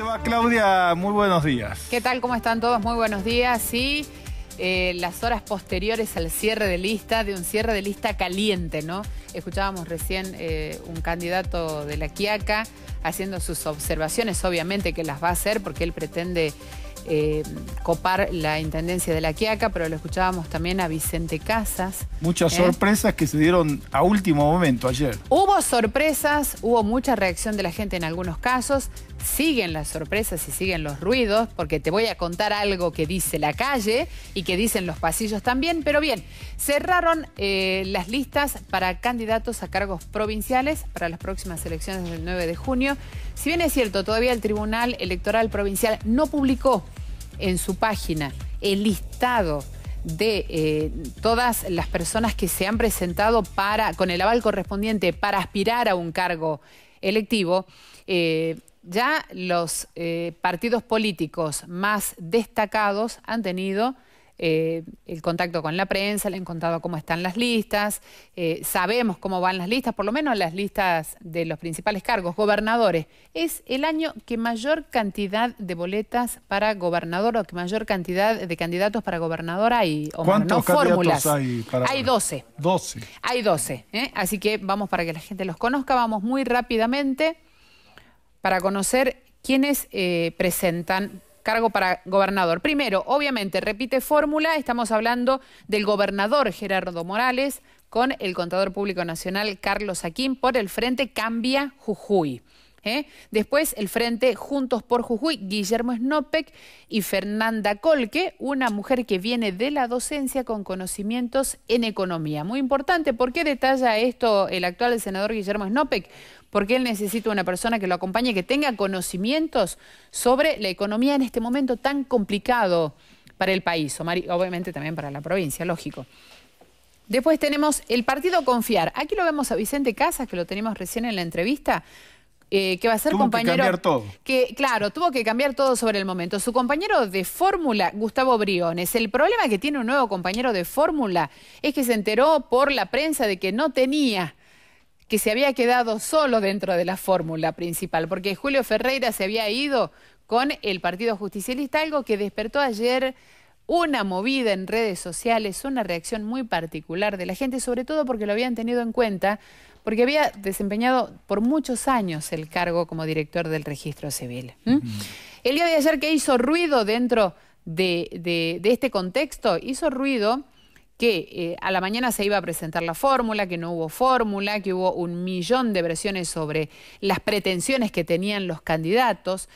te va, Claudia? Muy buenos días. ¿Qué tal? ¿Cómo están todos? Muy buenos días. Sí, eh, las horas posteriores al cierre de lista, de un cierre de lista caliente, ¿no? Escuchábamos recién eh, un candidato de la Quiaca haciendo sus observaciones, obviamente que las va a hacer porque él pretende eh, copar la intendencia de la Quiaca, pero lo escuchábamos también a Vicente Casas. Muchas sorpresas que se dieron a último momento ayer. Hubo sorpresas, hubo mucha reacción de la gente en algunos casos siguen las sorpresas y siguen los ruidos, porque te voy a contar algo que dice la calle y que dicen los pasillos también. Pero bien, cerraron eh, las listas para candidatos a cargos provinciales para las próximas elecciones del 9 de junio. Si bien es cierto, todavía el Tribunal Electoral Provincial no publicó en su página el listado de eh, todas las personas que se han presentado para, con el aval correspondiente para aspirar a un cargo electivo. Eh, ya los eh, partidos políticos más destacados han tenido eh, el contacto con la prensa, le han contado cómo están las listas, eh, sabemos cómo van las listas, por lo menos las listas de los principales cargos, gobernadores. Es el año que mayor cantidad de boletas para gobernador o que mayor cantidad de candidatos para gobernador hay, fórmulas. Hay, para... hay 12. 12. Hay 12. Así que vamos para que la gente los conozca, vamos muy rápidamente para conocer quiénes eh, presentan cargo para gobernador. Primero, obviamente, repite fórmula, estamos hablando del gobernador Gerardo Morales con el contador público nacional Carlos Aquín por el Frente Cambia Jujuy. ¿eh? Después el frente Juntos por Jujuy, Guillermo Snopek y Fernanda Colque, una mujer que viene de la docencia con conocimientos en economía. Muy importante, ¿por qué detalla esto el actual senador Guillermo Snopek? Porque él necesita una persona que lo acompañe, que tenga conocimientos sobre la economía en este momento tan complicado para el país, obviamente también para la provincia, lógico. Después tenemos el partido Confiar. Aquí lo vemos a Vicente Casas, que lo tenemos recién en la entrevista eh, que va a ser tuvo compañero. Que cambiar todo. claro, tuvo que cambiar todo sobre el momento. Su compañero de fórmula, Gustavo Briones. El problema que tiene un nuevo compañero de fórmula es que se enteró por la prensa de que no tenía que se había quedado solo dentro de la fórmula principal, porque Julio Ferreira se había ido con el Partido Justicialista, algo que despertó ayer una movida en redes sociales, una reacción muy particular de la gente, sobre todo porque lo habían tenido en cuenta porque había desempeñado por muchos años el cargo como director del registro civil. El día de ayer que hizo ruido dentro de, este contexto, hizo ruido que eh, a la mañana se iba a presentar la fórmula, que no hubo fórmula, que hubo un millón de versiones sobre las pretensiones que tenían los candidatos.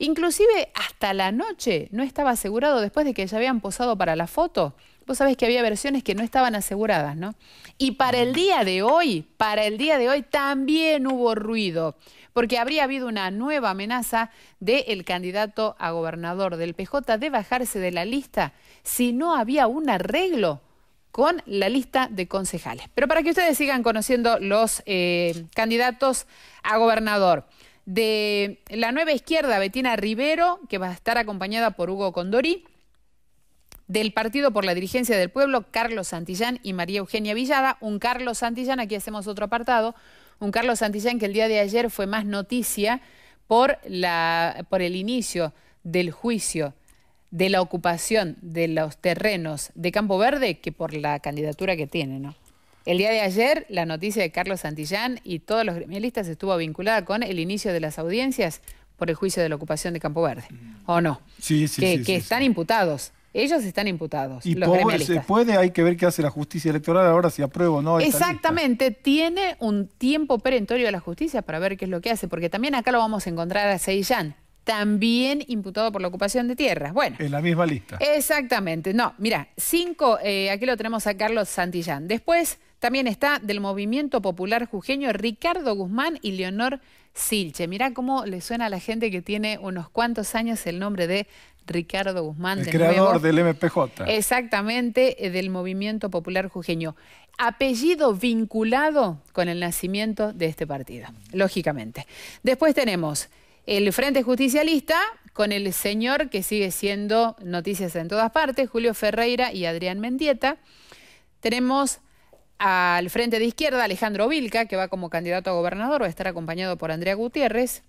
Inclusive hasta la noche no estaba asegurado después de que ya habían posado para la foto Vos sabés que había versiones que no estaban aseguradas, ¿no? Y para el día de hoy, para el día de hoy también hubo ruido, porque habría habido una nueva amenaza del candidato a gobernador del PJ de bajarse de la lista si no había un arreglo con la lista de concejales. Pero para que ustedes sigan conociendo los eh, candidatos a gobernador de la nueva izquierda, Betina Rivero, que va a estar acompañada por Hugo Condori del Partido por la Dirigencia del Pueblo, Carlos Santillán y María Eugenia Villada. Un Carlos Santillán, aquí hacemos otro apartado, un Carlos Santillán que el día de ayer fue más noticia por, la, por el inicio del juicio de la ocupación de los terrenos de Campo Verde que por la candidatura que tiene, ¿no? El día de ayer, la noticia de Carlos Santillán y todos los gremialistas estuvo vinculada con el inicio de las audiencias por el juicio de la ocupación de Campo Verde, ¿o no? Sí, sí, que, sí, que están imputados ellos están imputados. Y puede, hay que ver qué hace la justicia electoral ahora, si aprueba o no. Exactamente, tiene un tiempo perentorio de la justicia para ver qué es lo que hace, porque también acá lo vamos a encontrar a Seillán también imputado por la ocupación de tierras. Bueno. En la misma lista. Exactamente. No, mira, cinco, eh, aquí lo tenemos a Carlos Santillán. Después, también está del Movimiento Popular Jujeño Ricardo Guzmán y Leonor Silche. Mirá cómo le suena a la gente que tiene unos cuantos años el nombre de Ricardo Guzmán. El creador del MPJ. Exactamente, eh, del Movimiento Popular Jujeño. Apellido vinculado con el nacimiento de este partido, lógicamente. Después tenemos el Frente Justicialista con el señor que sigue siendo noticias en todas partes, Julio Ferreira y Adrián Mendieta. Tenemos al frente de izquierda Alejandro Vilca, que va como candidato a gobernador, va a estar acompañado por Andrea Gutiérrez.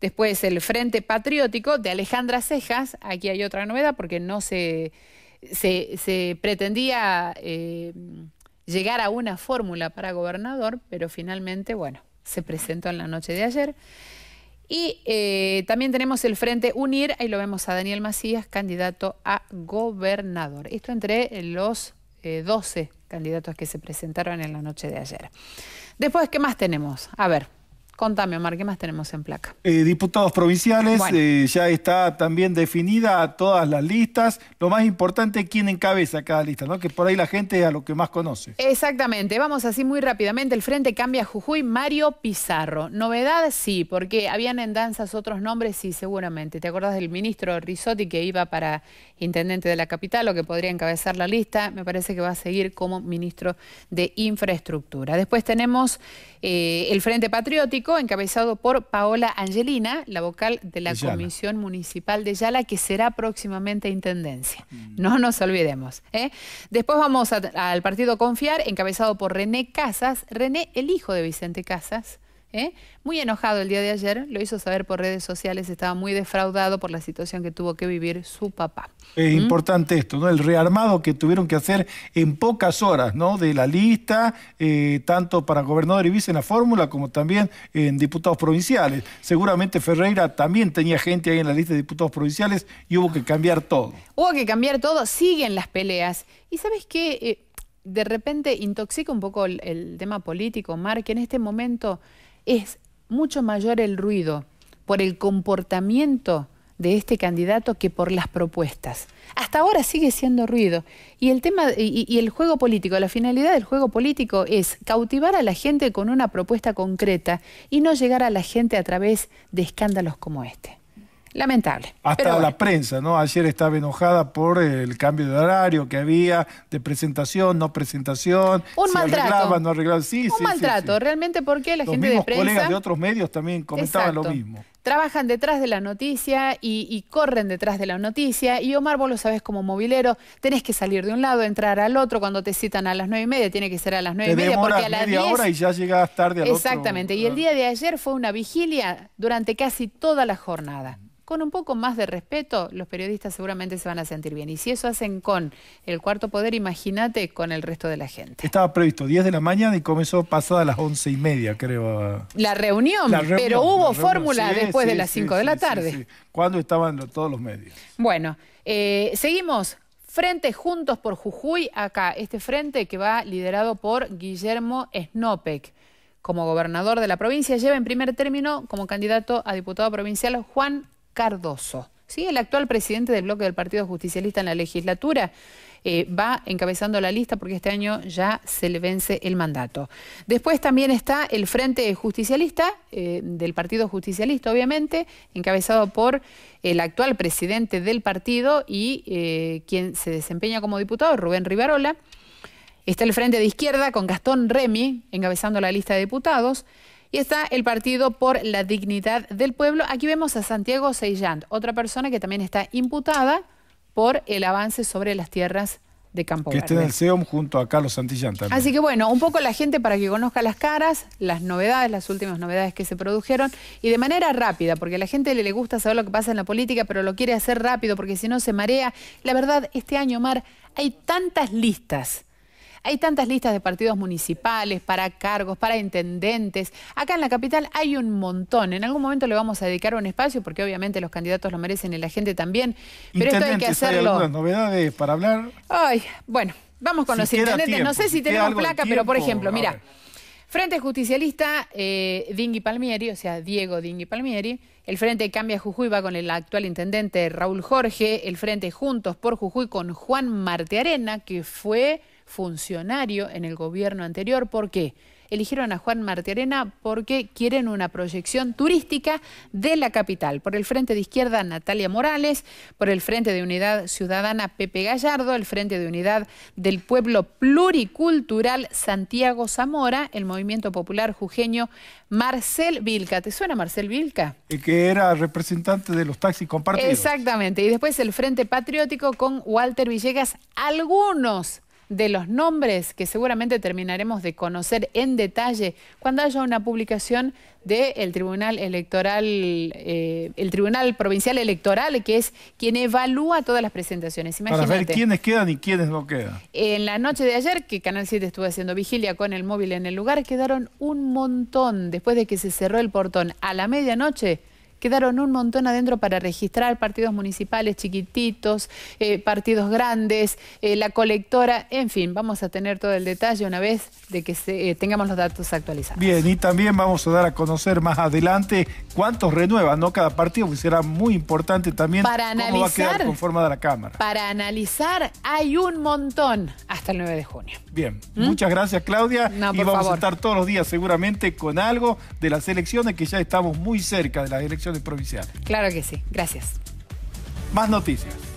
Después el Frente Patriótico de Alejandra Cejas, aquí hay otra novedad porque no se, se, pretendía eh, llegar a una fórmula para gobernador, pero finalmente, bueno, se presentó en la noche de ayer. Y eh, también tenemos el Frente Unir, ahí lo vemos a Daniel Macías, candidato a gobernador. Esto entre los 12 eh, 12 candidatos que se presentaron en la noche de ayer. Después, ¿qué más tenemos? A ver. Contame, Omar, ¿qué más tenemos en placa? Eh, diputados provinciales, eh, ya está también definida todas las listas. Lo más importante, quién encabeza cada lista, ¿no? Que por ahí la gente es a lo que más conoce. Exactamente. Vamos así muy rápidamente. El frente cambia Jujuy, Mario Pizarro. Novedad, sí, porque habían en danzas otros nombres, sí, seguramente. ¿Te acordás del ministro Risotti que iba para intendente de la capital o que podría encabezar la lista? Me parece que va a seguir como ministro de Infraestructura. Después tenemos eh, el Frente Patriótico encabezado por Paola Angelina, la vocal de la Comisión Municipal de Yala, que será próximamente Intendencia. Mm. No nos olvidemos. ¿eh? Después vamos al partido Confiar, encabezado por René Casas. René, el hijo de Vicente Casas ¿eh? Muy enojado el día de ayer, lo hizo saber por redes sociales, estaba muy defraudado por la situación que tuvo que vivir su papá. Es ¿Mm? importante esto, ¿no? El rearmado que tuvieron que hacer en pocas horas, ¿no? De la lista, eh, tanto para gobernador y vice en la fórmula, como también en diputados provinciales. Seguramente Ferreira también tenía gente ahí en la lista de diputados provinciales y hubo que cambiar todo. Hubo que cambiar todo, siguen las peleas. Y sabes qué, eh, de repente intoxica un poco el, el tema político, Mar, que en este momento es mucho mayor el ruido por el comportamiento de este candidato que por las propuestas. Hasta ahora sigue siendo ruido. Y el tema y, el juego político, la finalidad del juego político es cautivar a la gente con una propuesta concreta y no llegar a la gente a través de escándalos como este. Lamentable. Hasta la prensa, ¿no? Ayer estaba enojada por el cambio de horario que había, de presentación, no presentación. Un maltrato. Arreglaban, no Un maltrato, realmente porque la gente de prensa. colegas de otros medios también comentaban lo mismo. Trabajan detrás de la noticia y, corren detrás de la noticia. Y Omar, vos lo sabés como movilero, tenés que salir de un lado, entrar al otro. Cuando te citan a las nueve y media, tiene que ser a las nueve y media, porque a las media hora y ya llegas tarde al Exactamente. Y el día de ayer fue una vigilia durante casi toda la jornada con un poco más de respeto, los periodistas seguramente se van a sentir bien. Y si eso hacen con el cuarto poder, imagínate con el resto de la gente. Estaba previsto 10 de la mañana y comenzó pasada a las once y media, creo. La reunión, pero hubo fórmula después de las 5 de la tarde. Cuando estaban todos los medios. Bueno, eh, seguimos. Frente Juntos por Jujuy, acá, este frente que va liderado por Guillermo Snopek. Como gobernador de la provincia, lleva en primer término como candidato a diputado provincial Juan Cardoso. ¿sí? El actual presidente del bloque del Partido Justicialista en la legislatura eh, va encabezando la lista porque este año ya se le vence el mandato. Después también está el Frente Justicialista, eh, del Partido Justicialista obviamente, encabezado por el actual presidente del partido y eh, quien se desempeña como diputado, Rubén Rivarola. Está el Frente de Izquierda con Gastón Remy encabezando la lista de diputados. Y está el Partido por la Dignidad del Pueblo. Aquí vemos a Santiago Seillant, otra persona que también está imputada por el avance sobre las tierras de Campo Que esté en el SEOM junto a Carlos Santillán también. Así que bueno, un poco la gente para que conozca las caras, las novedades, las últimas novedades que se produjeron y de manera rápida, porque a la gente le, le gusta saber lo que pasa en la política, pero lo quiere hacer rápido porque si no se marea. La verdad, este año, Mar, hay tantas listas hay tantas listas de partidos municipales, para cargos, para intendentes. Acá en la capital hay un montón. En algún momento le vamos a dedicar un espacio porque obviamente los candidatos lo merecen y la gente también. Pero esto hay que hacerlo. ¿Hay novedades para hablar? Ay, bueno, vamos con los intendentes. no sé si, tenemos placa, pero por ejemplo, mira. Frente Justicialista, eh, Palmieri, o sea, Diego Dingy Palmieri. El Frente Cambia Jujuy va con el actual intendente Raúl Jorge. El Frente Juntos por Jujuy con Juan Marte Arena, que fue funcionario en el gobierno anterior. ¿Por qué? Eligieron a Juan Arena porque quieren una proyección turística de la capital. Por el Frente de Izquierda, Natalia Morales. Por el Frente de Unidad Ciudadana, Pepe Gallardo. El Frente de Unidad del Pueblo Pluricultural, Santiago Zamora. El Movimiento Popular Jujeño, Marcel Vilca. ¿Te suena Marcel Vilca? El que era representante de los taxis compartidos. Exactamente. Y después el Frente Patriótico con Walter Villegas. Algunos de los nombres que seguramente terminaremos de conocer en detalle cuando haya una publicación del Tribunal Electoral, eh, el Tribunal Provincial Electoral, que es quien evalúa todas las presentaciones. Para ver quiénes quedan y quiénes no quedan. En la noche de ayer, que Canal 7 estuvo haciendo vigilia con el móvil en el lugar, quedaron un montón. Después de que se cerró el portón a la medianoche, Quedaron un montón adentro para registrar partidos municipales chiquititos, eh, partidos grandes, eh, la colectora, en fin, vamos a tener todo el detalle una vez de que eh, tengamos los datos actualizados. Bien, y también vamos a dar a conocer más adelante cuántos renuevan, ¿no? Cada partido, que será muy importante también para cómo va a quedar conformada la Cámara. Para analizar hay un montón hasta el 9 de junio. Bien, ¿Mm? muchas gracias Claudia. y vamos a estar todos los días seguramente con algo de las elecciones, que ya estamos muy cerca de las elecciones de provinciales. Claro que sí, gracias. Más noticias.